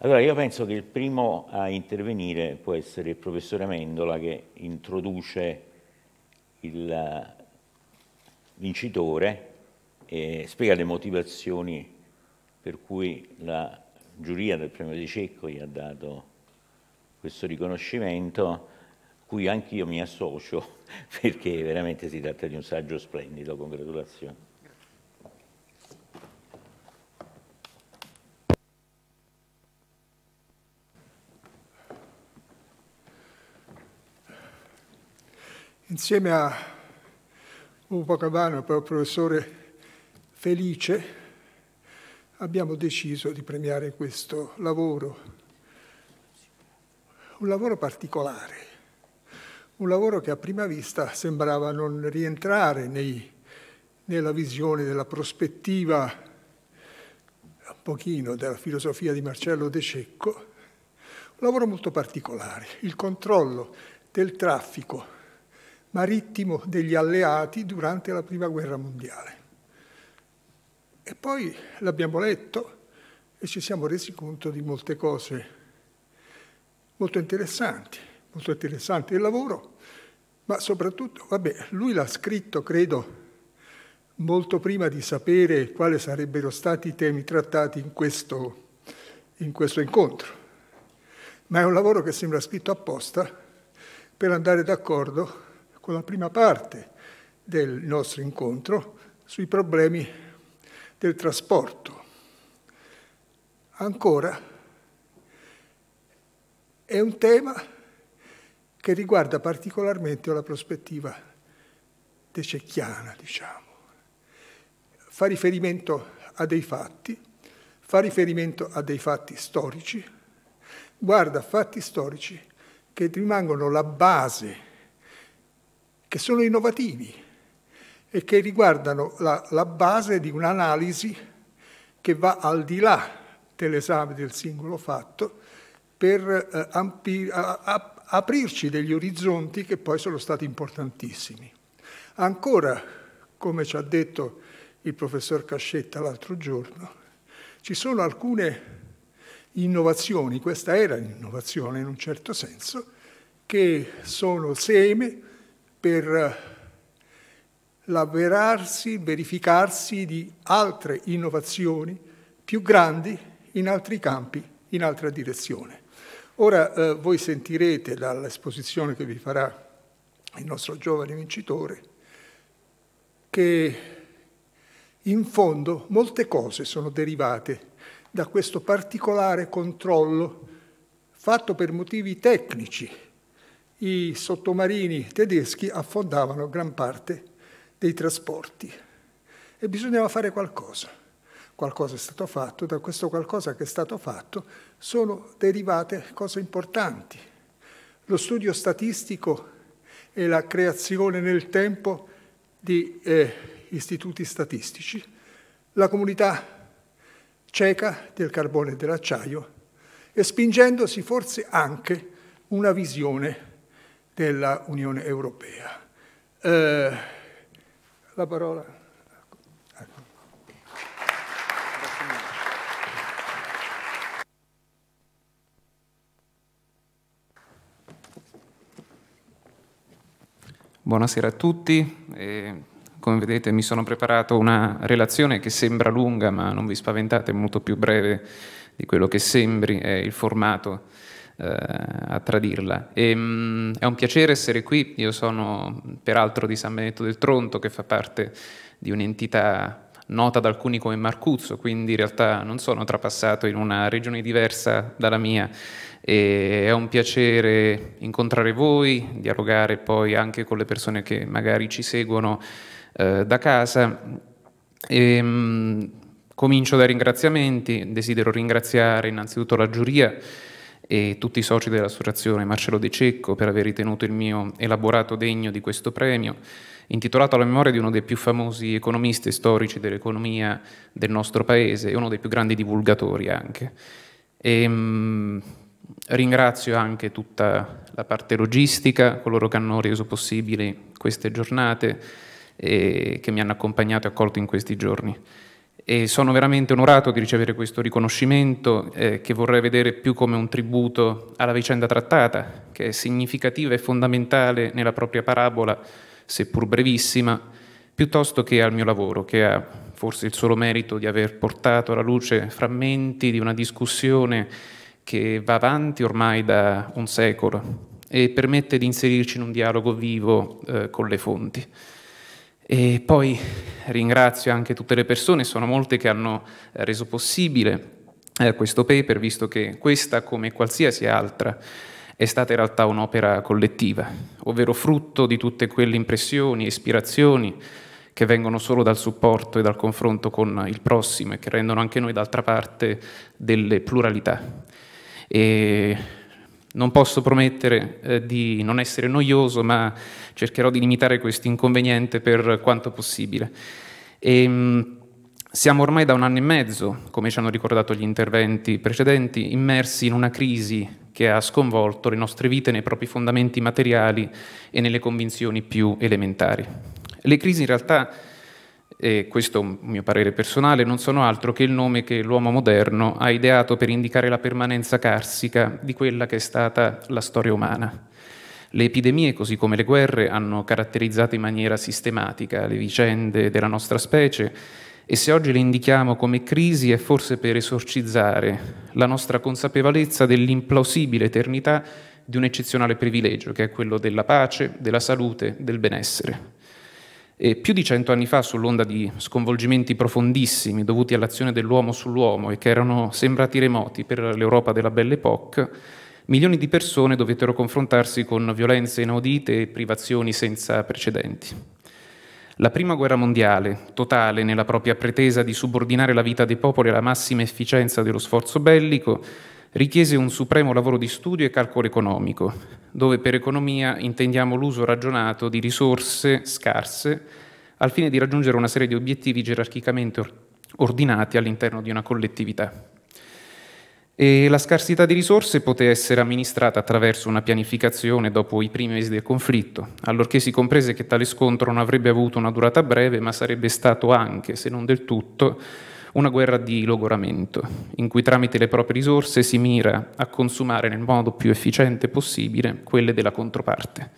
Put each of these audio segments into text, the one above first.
Allora io penso che il primo a intervenire può essere il professore Mendola che introduce il vincitore eh, e spiega le motivazioni per cui la giuria del premio di Cecco gli ha dato questo riconoscimento cui anch'io mi associo perché veramente si tratta di un saggio splendido, congratulazioni. Insieme a Ugo Cavano, poi professore Felice, abbiamo deciso di premiare questo lavoro. Un lavoro particolare, un lavoro che a prima vista sembrava non rientrare nei, nella visione della prospettiva, un pochino della filosofia di Marcello De Cecco, un lavoro molto particolare, il controllo del traffico marittimo degli alleati durante la Prima Guerra Mondiale. E poi l'abbiamo letto e ci siamo resi conto di molte cose molto interessanti, molto interessante il lavoro, ma soprattutto, vabbè, lui l'ha scritto, credo, molto prima di sapere quali sarebbero stati i temi trattati in questo, in questo incontro. Ma è un lavoro che sembra scritto apposta per andare d'accordo con la prima parte del nostro incontro sui problemi del trasporto. Ancora è un tema che riguarda particolarmente la prospettiva dececchiana, diciamo. Fa riferimento a dei fatti, fa riferimento a dei fatti storici, guarda fatti storici che rimangono la base che sono innovativi e che riguardano la, la base di un'analisi che va al di là dell'esame del singolo fatto per eh, ampi, a, a, aprirci degli orizzonti che poi sono stati importantissimi. Ancora, come ci ha detto il professor Cascetta l'altro giorno, ci sono alcune innovazioni, questa era un'innovazione in un certo senso, che sono seme per l'avverarsi, verificarsi di altre innovazioni più grandi in altri campi, in altra direzione. Ora eh, voi sentirete dall'esposizione che vi farà il nostro giovane vincitore che in fondo molte cose sono derivate da questo particolare controllo fatto per motivi tecnici i sottomarini tedeschi affondavano gran parte dei trasporti e bisognava fare qualcosa. Qualcosa è stato fatto, da questo qualcosa che è stato fatto sono derivate cose importanti. Lo studio statistico e la creazione nel tempo di eh, istituti statistici, la comunità cieca del carbone e dell'acciaio e spingendosi forse anche una visione della Unione Europea. Eh, la parola. Ecco, ecco. Buonasera a tutti. Eh, come vedete mi sono preparato una relazione che sembra lunga, ma non vi spaventate, è molto più breve di quello che sembri, è il formato eh, a tradirla. E, ehm, mh, è un piacere essere qui, io sono peraltro di San Benedetto del Tronto che fa parte di un'entità nota da alcuni come Marcuzzo, quindi in realtà non sono trapassato in una regione diversa dalla mia. E è un piacere incontrare voi, dialogare poi anche con le persone che magari ci seguono eh, da casa. E, ehm, mh, comincio dai ringraziamenti, desidero ringraziare innanzitutto la giuria e tutti i soci dell'associazione Marcello De Cecco per aver ritenuto il mio elaborato degno di questo premio, intitolato alla memoria di uno dei più famosi economisti e storici dell'economia del nostro paese e uno dei più grandi divulgatori anche. E, ehm, mh, ringrazio anche tutta la parte logistica, coloro che hanno reso possibili queste giornate e che mi hanno accompagnato e accolto in questi giorni e sono veramente onorato di ricevere questo riconoscimento eh, che vorrei vedere più come un tributo alla vicenda trattata, che è significativa e fondamentale nella propria parabola, seppur brevissima, piuttosto che al mio lavoro, che ha forse il solo merito di aver portato alla luce frammenti di una discussione che va avanti ormai da un secolo e permette di inserirci in un dialogo vivo eh, con le fonti. E poi ringrazio anche tutte le persone, sono molte che hanno eh, reso possibile eh, questo paper, visto che questa, come qualsiasi altra, è stata in realtà un'opera collettiva, ovvero frutto di tutte quelle impressioni e ispirazioni che vengono solo dal supporto e dal confronto con il prossimo e che rendono anche noi d'altra parte delle pluralità. E non posso promettere eh, di non essere noioso, ma cercherò di limitare questo inconveniente per quanto possibile. E, ehm, siamo ormai da un anno e mezzo, come ci hanno ricordato gli interventi precedenti, immersi in una crisi che ha sconvolto le nostre vite nei propri fondamenti materiali e nelle convinzioni più elementari. Le crisi in realtà e questo è un mio parere personale, non sono altro che il nome che l'uomo moderno ha ideato per indicare la permanenza carsica di quella che è stata la storia umana. Le epidemie, così come le guerre, hanno caratterizzato in maniera sistematica le vicende della nostra specie e se oggi le indichiamo come crisi è forse per esorcizzare la nostra consapevolezza dell'implausibile eternità di un eccezionale privilegio che è quello della pace, della salute, del benessere. E più di cento anni fa, sull'onda di sconvolgimenti profondissimi dovuti all'azione dell'uomo sull'uomo e che erano sembrati remoti per l'Europa della Belle Époque, milioni di persone dovettero confrontarsi con violenze inaudite e privazioni senza precedenti. La prima guerra mondiale, totale nella propria pretesa di subordinare la vita dei popoli alla massima efficienza dello sforzo bellico, richiese un supremo lavoro di studio e calcolo economico, dove per economia intendiamo l'uso ragionato di risorse scarse al fine di raggiungere una serie di obiettivi gerarchicamente ordinati all'interno di una collettività. E la scarsità di risorse poté essere amministrata attraverso una pianificazione dopo i primi mesi del conflitto, allorché si comprese che tale scontro non avrebbe avuto una durata breve, ma sarebbe stato anche, se non del tutto, una guerra di logoramento, in cui tramite le proprie risorse si mira a consumare nel modo più efficiente possibile quelle della controparte.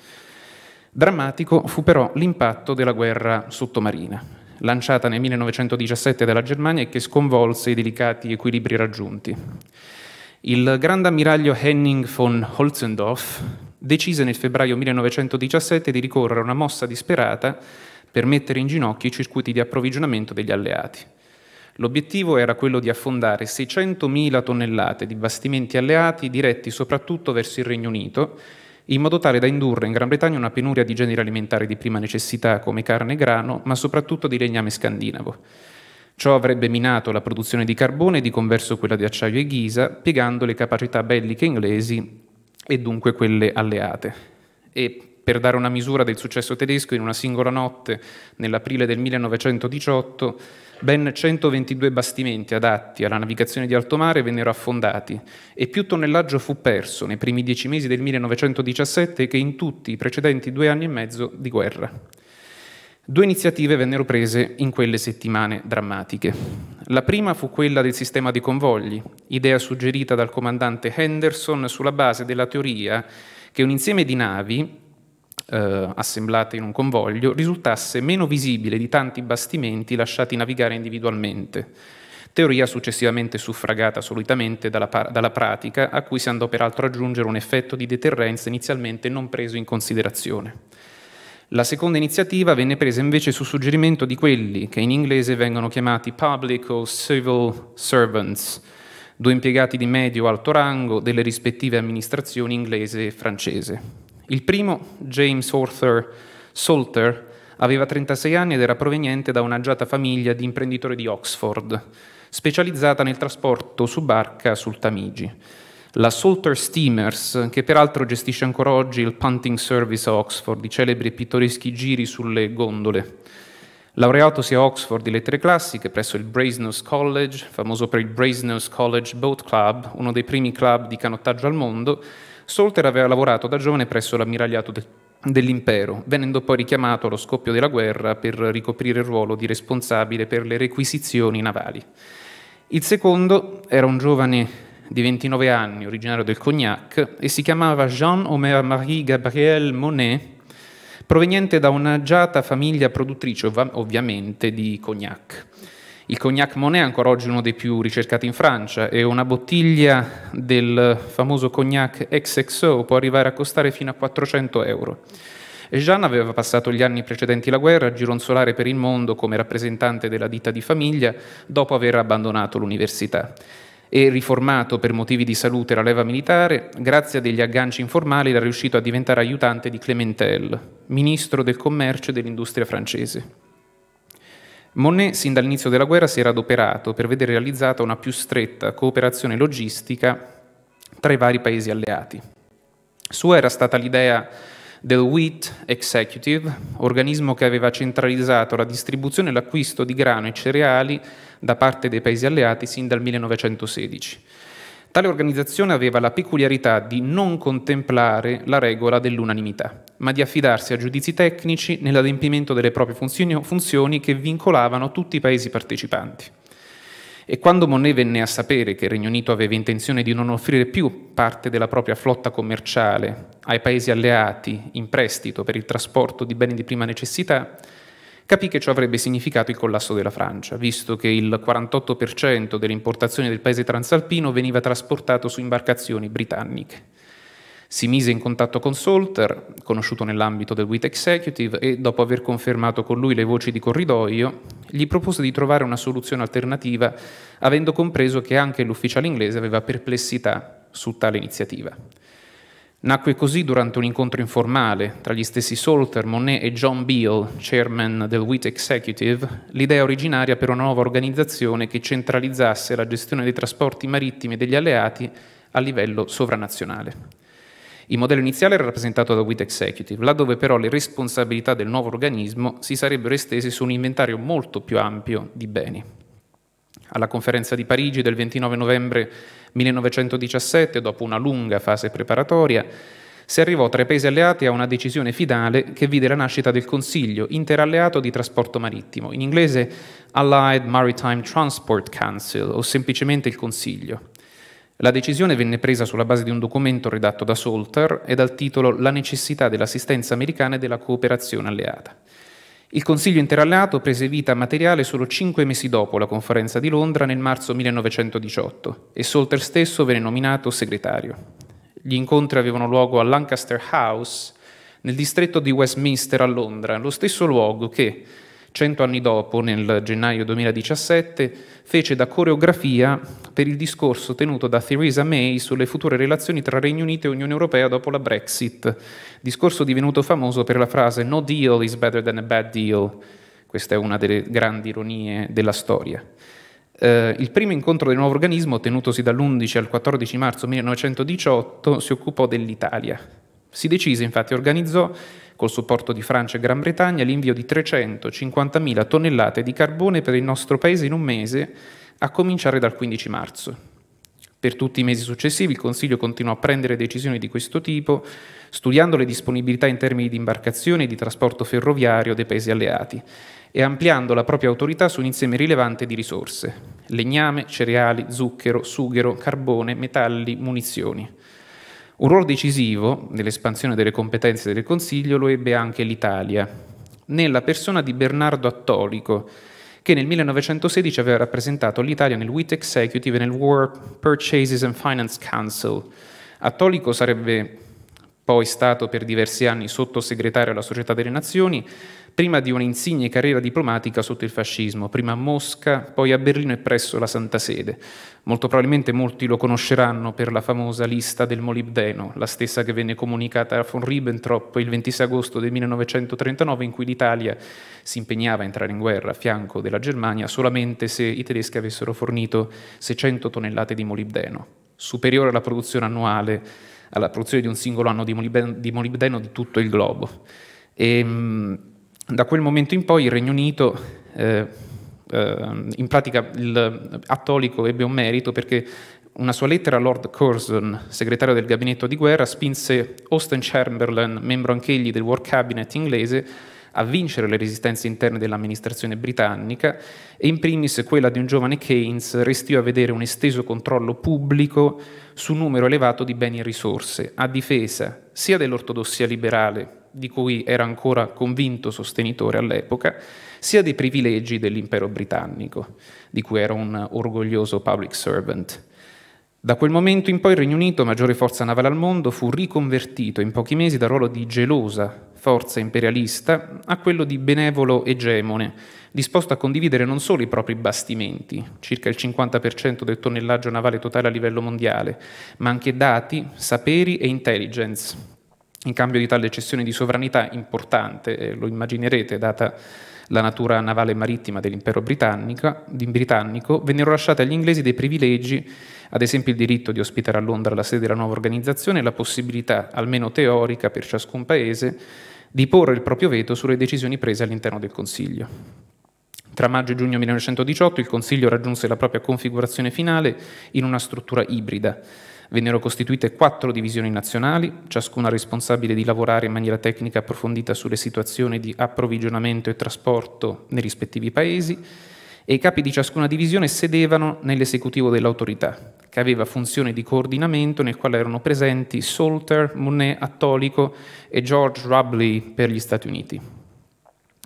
Drammatico fu però l'impatto della guerra sottomarina, lanciata nel 1917 dalla Germania e che sconvolse i delicati equilibri raggiunti. Il grande ammiraglio Henning von Holzendorf decise nel febbraio 1917 di ricorrere a una mossa disperata per mettere in ginocchio i circuiti di approvvigionamento degli alleati. L'obiettivo era quello di affondare 600.000 tonnellate di bastimenti alleati diretti soprattutto verso il Regno Unito, in modo tale da indurre in Gran Bretagna una penuria di generi alimentari di prima necessità come carne e grano, ma soprattutto di legname scandinavo. Ciò avrebbe minato la produzione di carbone e di converso quella di acciaio e ghisa, piegando le capacità belliche inglesi e dunque quelle alleate. E per dare una misura del successo tedesco, in una singola notte, nell'aprile del 1918, Ben 122 bastimenti adatti alla navigazione di alto mare vennero affondati e più tonnellaggio fu perso nei primi dieci mesi del 1917 che in tutti i precedenti due anni e mezzo di guerra. Due iniziative vennero prese in quelle settimane drammatiche. La prima fu quella del sistema dei convogli, idea suggerita dal comandante Henderson sulla base della teoria che un insieme di navi eh, assemblate in un convoglio, risultasse meno visibile di tanti bastimenti lasciati navigare individualmente, teoria successivamente suffragata solitamente dalla, dalla pratica, a cui si andò peraltro ad aggiungere un effetto di deterrenza inizialmente non preso in considerazione. La seconda iniziativa venne presa invece su suggerimento di quelli che in inglese vengono chiamati public o civil servants, due impiegati di medio-alto rango delle rispettive amministrazioni inglese e francese. Il primo, James Arthur Salter, aveva 36 anni ed era proveniente da un'agiata famiglia di imprenditori di Oxford, specializzata nel trasporto su barca sul Tamigi. La Salter Steamers, che peraltro gestisce ancora oggi il Punting Service a Oxford, i celebri e pittoreschi giri sulle gondole. Laureatosi a Oxford di lettere classiche presso il Brasenose College, famoso per il Brasenose College Boat Club, uno dei primi club di canottaggio al mondo, Solter aveva lavorato da giovane presso l'ammiragliato del dell'impero, venendo poi richiamato allo scoppio della guerra per ricoprire il ruolo di responsabile per le requisizioni navali. Il secondo era un giovane di 29 anni, originario del Cognac, e si chiamava Jean-Omer-Marie Gabriel Monet, proveniente da un'agiata famiglia produttrice ovviamente di Cognac. Il cognac Monet è ancora oggi uno dei più ricercati in Francia e una bottiglia del famoso cognac XXO può arrivare a costare fino a 400 euro. Jeanne aveva passato gli anni precedenti la guerra a gironzolare per il mondo come rappresentante della ditta di famiglia dopo aver abbandonato l'università e riformato per motivi di salute la leva militare, grazie a degli agganci informali era riuscito a diventare aiutante di Clementel, ministro del commercio e dell'industria francese. Monet sin dall'inizio della guerra si era adoperato per vedere realizzata una più stretta cooperazione logistica tra i vari paesi alleati. Sua era stata l'idea del Wheat Executive, organismo che aveva centralizzato la distribuzione e l'acquisto di grano e cereali da parte dei paesi alleati sin dal 1916. Tale organizzazione aveva la peculiarità di non contemplare la regola dell'unanimità, ma di affidarsi a giudizi tecnici nell'adempimento delle proprie funzioni che vincolavano tutti i paesi partecipanti. E quando Monet venne a sapere che il Regno Unito aveva intenzione di non offrire più parte della propria flotta commerciale ai paesi alleati in prestito per il trasporto di beni di prima necessità, capì che ciò avrebbe significato il collasso della Francia, visto che il 48% delle importazioni del paese transalpino veniva trasportato su imbarcazioni britanniche. Si mise in contatto con Solter, conosciuto nell'ambito del WIT Executive, e dopo aver confermato con lui le voci di corridoio, gli propose di trovare una soluzione alternativa, avendo compreso che anche l'ufficiale inglese aveva perplessità su tale iniziativa. Nacque così durante un incontro informale tra gli stessi Salter, Monet e John Beale, chairman del WIT Executive, l'idea originaria per una nuova organizzazione che centralizzasse la gestione dei trasporti marittimi degli alleati a livello sovranazionale. Il modello iniziale era rappresentato da WIT Executive, laddove però le responsabilità del nuovo organismo si sarebbero estese su un inventario molto più ampio di beni. Alla conferenza di Parigi del 29 novembre 1917, dopo una lunga fase preparatoria, si arrivò tra i paesi alleati a una decisione finale che vide la nascita del Consiglio interalleato di trasporto marittimo, in inglese Allied Maritime Transport Council o semplicemente il Consiglio. La decisione venne presa sulla base di un documento redatto da Solter e dal titolo La necessità dell'assistenza americana e della cooperazione alleata. Il Consiglio interalleato prese vita materiale solo cinque mesi dopo la conferenza di Londra nel marzo 1918 e Solter stesso venne nominato segretario. Gli incontri avevano luogo a Lancaster House, nel distretto di Westminster a Londra, lo stesso luogo che, Cento anni dopo, nel gennaio 2017, fece da coreografia per il discorso tenuto da Theresa May sulle future relazioni tra Regno Unito e Unione Europea dopo la Brexit, discorso divenuto famoso per la frase No deal is better than a bad deal. Questa è una delle grandi ironie della storia. Eh, il primo incontro del nuovo organismo, tenutosi dall'11 al 14 marzo 1918, si occupò dell'Italia. Si decise infatti, organizzò col supporto di Francia e Gran Bretagna, l'invio di 350.000 tonnellate di carbone per il nostro paese in un mese, a cominciare dal 15 marzo. Per tutti i mesi successivi il Consiglio continuò a prendere decisioni di questo tipo, studiando le disponibilità in termini di imbarcazione e di trasporto ferroviario dei paesi alleati e ampliando la propria autorità su un insieme rilevante di risorse, legname, cereali, zucchero, sughero, carbone, metalli, munizioni. Un ruolo decisivo nell'espansione delle competenze del Consiglio lo ebbe anche l'Italia, nella persona di Bernardo Attolico, che nel 1916 aveva rappresentato l'Italia nel WIT Executive e nel War Purchases and Finance Council. Attolico sarebbe poi stato per diversi anni sottosegretario alla Società delle Nazioni, prima di un'insigne carriera diplomatica sotto il fascismo, prima a Mosca, poi a Berlino e presso la Santa Sede. Molto probabilmente molti lo conosceranno per la famosa lista del molibdeno, la stessa che venne comunicata a von Ribbentrop il 26 agosto del 1939 in cui l'Italia si impegnava a entrare in guerra a fianco della Germania solamente se i tedeschi avessero fornito 600 tonnellate di molibdeno, superiore alla produzione annuale alla produzione di un singolo anno di molibdeno di tutto il globo. E, ehm, da quel momento in poi il Regno Unito, eh, eh, in pratica il Attolico ebbe un merito perché una sua lettera a Lord Curzon, segretario del gabinetto di guerra, spinse Austin Chamberlain, membro anch'egli del War Cabinet inglese, a vincere le resistenze interne dell'amministrazione britannica e in primis quella di un giovane Keynes restiò a vedere un esteso controllo pubblico su un numero elevato di beni e risorse, a difesa sia dell'ortodossia liberale, di cui era ancora convinto sostenitore all'epoca, sia dei privilegi dell'impero britannico, di cui era un orgoglioso public servant. Da quel momento in poi il Regno Unito, maggiore forza navale al mondo, fu riconvertito in pochi mesi dal ruolo di gelosa forza imperialista a quello di benevolo egemone, disposto a condividere non solo i propri bastimenti, circa il 50% del tonnellaggio navale totale a livello mondiale, ma anche dati, saperi e intelligence. In cambio di tale cessione di sovranità importante, eh, lo immaginerete, data la natura navale e marittima dell'impero britannico, vennero lasciate agli inglesi dei privilegi, ad esempio il diritto di ospitare a Londra la sede della nuova organizzazione e la possibilità, almeno teorica per ciascun paese, di porre il proprio veto sulle decisioni prese all'interno del Consiglio. Tra maggio e giugno 1918 il Consiglio raggiunse la propria configurazione finale in una struttura ibrida. Vennero costituite quattro divisioni nazionali, ciascuna responsabile di lavorare in maniera tecnica approfondita sulle situazioni di approvvigionamento e trasporto nei rispettivi paesi, e i capi di ciascuna divisione sedevano nell'esecutivo dell'autorità, che aveva funzione di coordinamento nel quale erano presenti Salter, Monet, Attolico e George Rubley per gli Stati Uniti.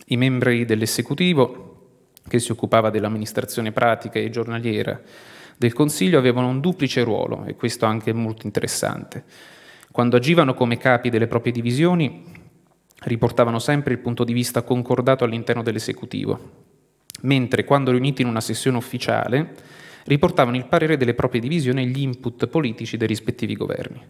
I membri dell'esecutivo, che si occupava dell'amministrazione pratica e giornaliera, del Consiglio avevano un duplice ruolo, e questo anche molto interessante. Quando agivano come capi delle proprie divisioni, riportavano sempre il punto di vista concordato all'interno dell'esecutivo, mentre quando riuniti in una sessione ufficiale, riportavano il parere delle proprie divisioni e gli input politici dei rispettivi governi.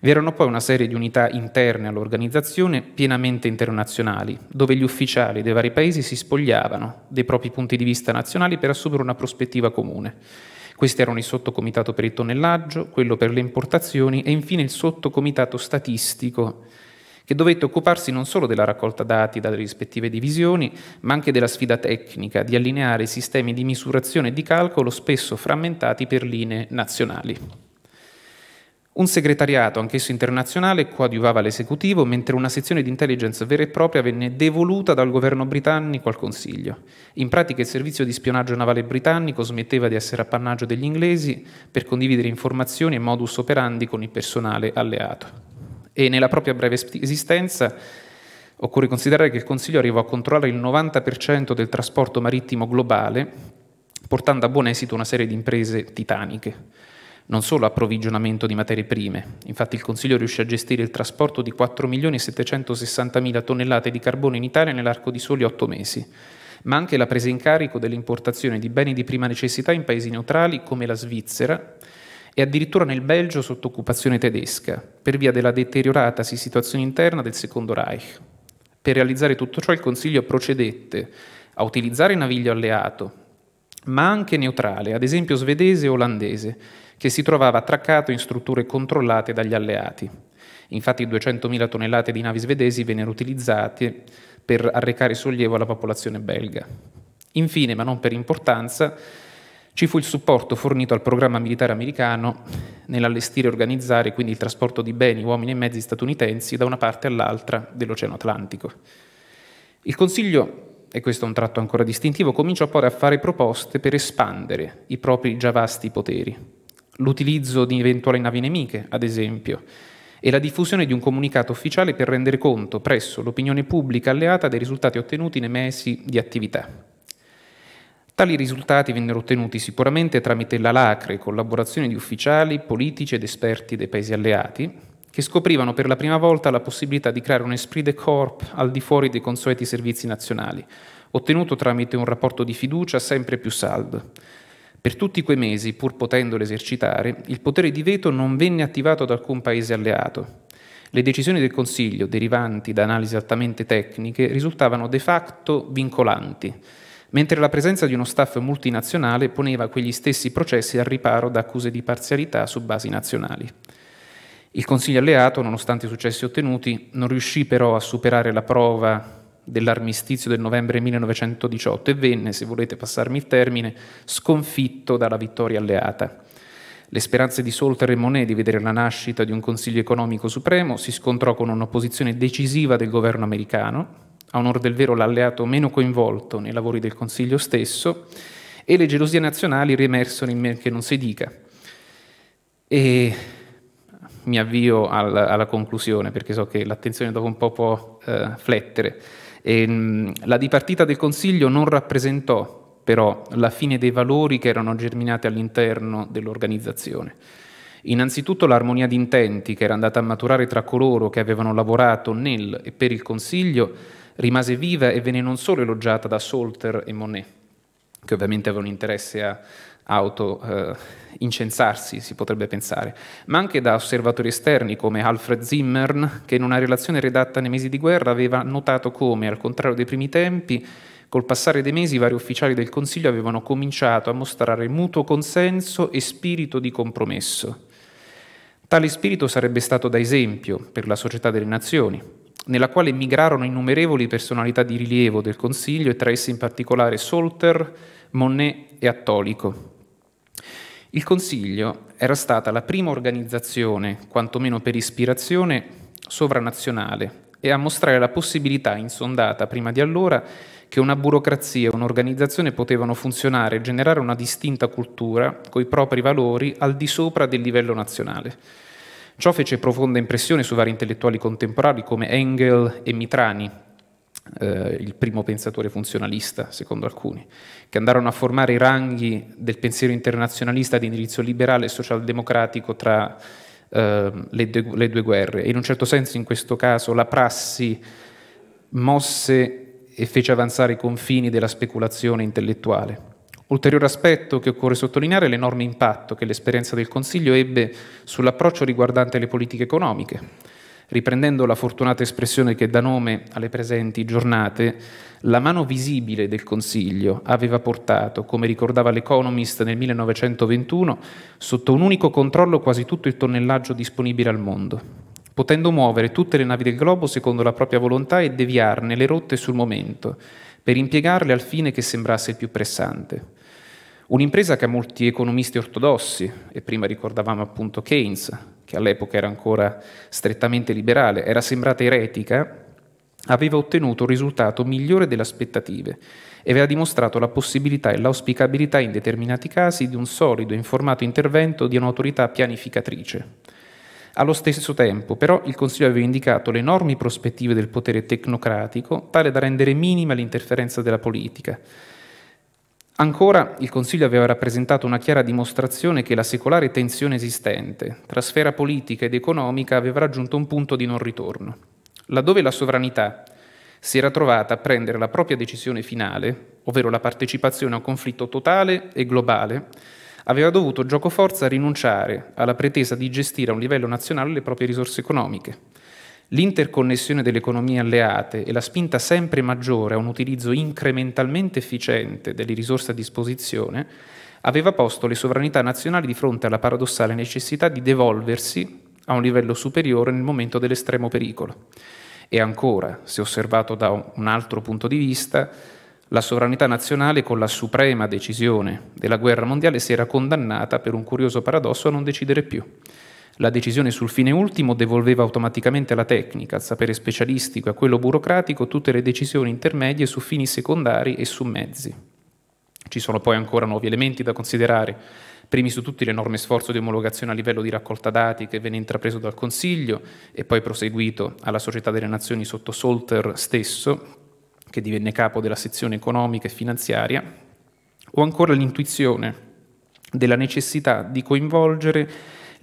Vi erano poi una serie di unità interne all'organizzazione pienamente internazionali, dove gli ufficiali dei vari paesi si spogliavano dei propri punti di vista nazionali per assumere una prospettiva comune. Questi erano il sottocomitato per il tonnellaggio, quello per le importazioni e infine il sottocomitato statistico che dovette occuparsi non solo della raccolta dati dalle rispettive divisioni, ma anche della sfida tecnica di allineare sistemi di misurazione e di calcolo spesso frammentati per linee nazionali. Un segretariato, anch'esso internazionale, coadiuvava l'esecutivo, mentre una sezione di intelligence vera e propria venne devoluta dal governo britannico al Consiglio. In pratica il servizio di spionaggio navale britannico smetteva di essere appannaggio degli inglesi per condividere informazioni e modus operandi con il personale alleato. E nella propria breve esistenza occorre considerare che il Consiglio arrivò a controllare il 90% del trasporto marittimo globale, portando a buon esito una serie di imprese titaniche non solo approvvigionamento di materie prime, infatti il Consiglio riuscì a gestire il trasporto di 4.760.000 tonnellate di carbone in Italia nell'arco di soli otto mesi, ma anche la presa in carico dell'importazione di beni di prima necessità in paesi neutrali come la Svizzera e addirittura nel Belgio sotto occupazione tedesca, per via della deterioratasi situazione interna del Secondo Reich. Per realizzare tutto ciò il Consiglio procedette a utilizzare naviglio alleato, ma anche neutrale, ad esempio svedese e olandese, che si trovava attraccato in strutture controllate dagli alleati. Infatti 200.000 tonnellate di navi svedesi vennero utilizzate per arrecare sollievo alla popolazione belga. Infine, ma non per importanza, ci fu il supporto fornito al programma militare americano nell'allestire e organizzare quindi il trasporto di beni, uomini e mezzi statunitensi da una parte all'altra dell'Oceano Atlantico. Il Consiglio e questo è un tratto ancora distintivo, cominciò poi a fare proposte per espandere i propri già vasti poteri l'utilizzo di eventuali navi nemiche, ad esempio, e la diffusione di un comunicato ufficiale per rendere conto presso l'opinione pubblica alleata dei risultati ottenuti nei mesi di attività. Tali risultati vennero ottenuti sicuramente tramite la lacre collaborazione di ufficiali, politici ed esperti dei paesi alleati, che scoprivano per la prima volta la possibilità di creare un esprit de corps al di fuori dei consueti servizi nazionali, ottenuto tramite un rapporto di fiducia sempre più saldo, per tutti quei mesi, pur potendolo esercitare, il potere di veto non venne attivato da alcun paese alleato. Le decisioni del Consiglio, derivanti da analisi altamente tecniche, risultavano de facto vincolanti, mentre la presenza di uno staff multinazionale poneva quegli stessi processi al riparo da accuse di parzialità su basi nazionali. Il Consiglio alleato, nonostante i successi ottenuti, non riuscì però a superare la prova dell'armistizio del novembre 1918 e venne, se volete passarmi il termine, sconfitto dalla vittoria alleata. Le speranze di Solter e Monet di vedere la nascita di un Consiglio economico supremo si scontrò con un'opposizione decisiva del governo americano, a onore del vero l'alleato meno coinvolto nei lavori del Consiglio stesso, e le gelosie nazionali riemersero in men che non si dica. E mi avvio alla, alla conclusione perché so che l'attenzione dopo un po' può eh, flettere. E, ehm, la dipartita del Consiglio non rappresentò però la fine dei valori che erano germinati all'interno dell'organizzazione. Innanzitutto l'armonia di intenti che era andata a maturare tra coloro che avevano lavorato nel e per il Consiglio rimase viva e venne non solo elogiata da Solter e Monet, che ovviamente avevano interesse a auto eh, incensarsi, si potrebbe pensare, ma anche da osservatori esterni come Alfred Zimmern, che in una relazione redatta nei mesi di guerra aveva notato come, al contrario dei primi tempi, Col passare dei mesi i vari ufficiali del Consiglio avevano cominciato a mostrare mutuo consenso e spirito di compromesso. Tale spirito sarebbe stato da esempio per la Società delle Nazioni, nella quale migrarono innumerevoli personalità di rilievo del Consiglio e tra esse in particolare Solter, Monet e Attolico. Il Consiglio era stata la prima organizzazione, quantomeno per ispirazione, sovranazionale e a mostrare la possibilità insondata prima di allora che una burocrazia e un'organizzazione potevano funzionare e generare una distinta cultura coi propri valori al di sopra del livello nazionale. Ciò fece profonda impressione su vari intellettuali contemporanei come Engel e Mitrani, eh, il primo pensatore funzionalista, secondo alcuni, che andarono a formare i ranghi del pensiero internazionalista di indirizzo liberale e socialdemocratico tra eh, le, due, le due guerre. E in un certo senso, in questo caso, la prassi mosse e fece avanzare i confini della speculazione intellettuale. Ulteriore aspetto che occorre sottolineare è l'enorme impatto che l'esperienza del Consiglio ebbe sull'approccio riguardante le politiche economiche. Riprendendo la fortunata espressione che dà nome alle presenti giornate, la mano visibile del Consiglio aveva portato, come ricordava l'Economist nel 1921, sotto un unico controllo quasi tutto il tonnellaggio disponibile al mondo, potendo muovere tutte le navi del globo secondo la propria volontà e deviarne le rotte sul momento, per impiegarle al fine che sembrasse il più pressante. Un'impresa che a molti economisti ortodossi, e prima ricordavamo appunto Keynes, che all'epoca era ancora strettamente liberale, era sembrata eretica, aveva ottenuto un risultato migliore delle aspettative e aveva dimostrato la possibilità e l'auspicabilità in determinati casi di un solido e informato intervento di un'autorità pianificatrice. Allo stesso tempo, però, il Consiglio aveva indicato le enormi prospettive del potere tecnocratico, tale da rendere minima l'interferenza della politica, Ancora, il Consiglio aveva rappresentato una chiara dimostrazione che la secolare tensione esistente tra sfera politica ed economica aveva raggiunto un punto di non ritorno, laddove la sovranità si era trovata a prendere la propria decisione finale, ovvero la partecipazione a un conflitto totale e globale, aveva dovuto giocoforza rinunciare alla pretesa di gestire a un livello nazionale le proprie risorse economiche, L'interconnessione delle economie alleate e la spinta sempre maggiore a un utilizzo incrementalmente efficiente delle risorse a disposizione aveva posto le sovranità nazionali di fronte alla paradossale necessità di devolversi a un livello superiore nel momento dell'estremo pericolo. E ancora, se osservato da un altro punto di vista, la sovranità nazionale con la suprema decisione della guerra mondiale si era condannata per un curioso paradosso a non decidere più. La decisione sul fine ultimo devolveva automaticamente alla tecnica, al sapere specialistico e a quello burocratico tutte le decisioni intermedie su fini secondari e su mezzi. Ci sono poi ancora nuovi elementi da considerare, primi su tutti l'enorme sforzo di omologazione a livello di raccolta dati che venne intrapreso dal Consiglio e poi proseguito alla Società delle Nazioni sotto Solter stesso, che divenne capo della sezione economica e finanziaria, o ancora l'intuizione della necessità di coinvolgere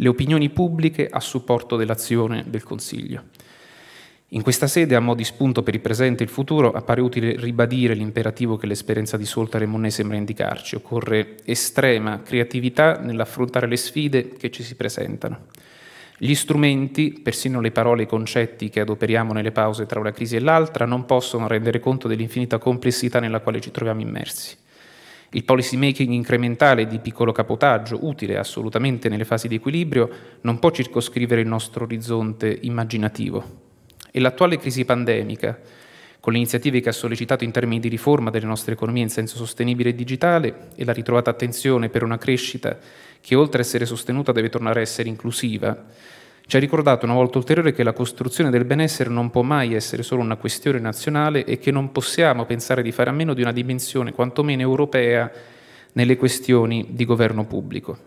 le opinioni pubbliche a supporto dell'azione del Consiglio. In questa sede, a mo' di spunto per il presente e il futuro, appare utile ribadire l'imperativo che l'esperienza di Soltare Monnet sembra indicarci. Occorre estrema creatività nell'affrontare le sfide che ci si presentano. Gli strumenti, persino le parole e i concetti che adoperiamo nelle pause tra una crisi e l'altra, non possono rendere conto dell'infinita complessità nella quale ci troviamo immersi. Il policy making incrementale di piccolo capotaggio, utile assolutamente nelle fasi di equilibrio, non può circoscrivere il nostro orizzonte immaginativo. E l'attuale crisi pandemica, con le iniziative che ha sollecitato in termini di riforma delle nostre economie in senso sostenibile e digitale e la ritrovata attenzione per una crescita che oltre a essere sostenuta deve tornare a essere inclusiva, ci ha ricordato una volta ulteriore che la costruzione del benessere non può mai essere solo una questione nazionale e che non possiamo pensare di fare a meno di una dimensione quantomeno europea nelle questioni di governo pubblico.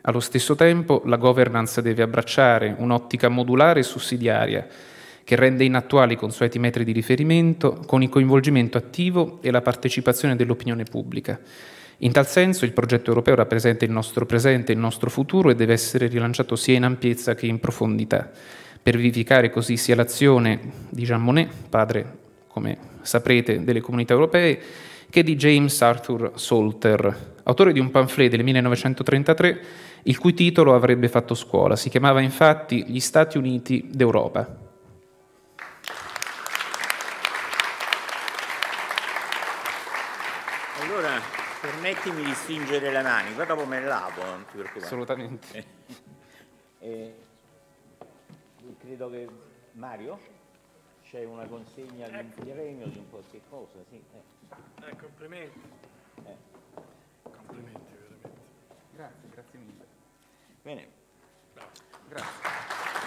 Allo stesso tempo la governance deve abbracciare un'ottica modulare e sussidiaria che rende inattuali i consueti metri di riferimento con il coinvolgimento attivo e la partecipazione dell'opinione pubblica in tal senso il progetto europeo rappresenta il nostro presente e il nostro futuro e deve essere rilanciato sia in ampiezza che in profondità, per vivificare così sia l'azione di Jean Monnet, padre, come saprete, delle comunità europee, che di James Arthur Salter, autore di un pamphlet del 1933 il cui titolo avrebbe fatto scuola. Si chiamava infatti Gli Stati Uniti d'Europa. permettimi di stringere le mani, poi dopo me le lavo, non ti preoccupare. Assolutamente. eh, credo che Mario c'è una consegna di un ecco. premio di un qualche cosa, sì. Eh. eh complimenti. Eh. Complimenti veramente. Grazie, grazie mille. Bene. Grazie.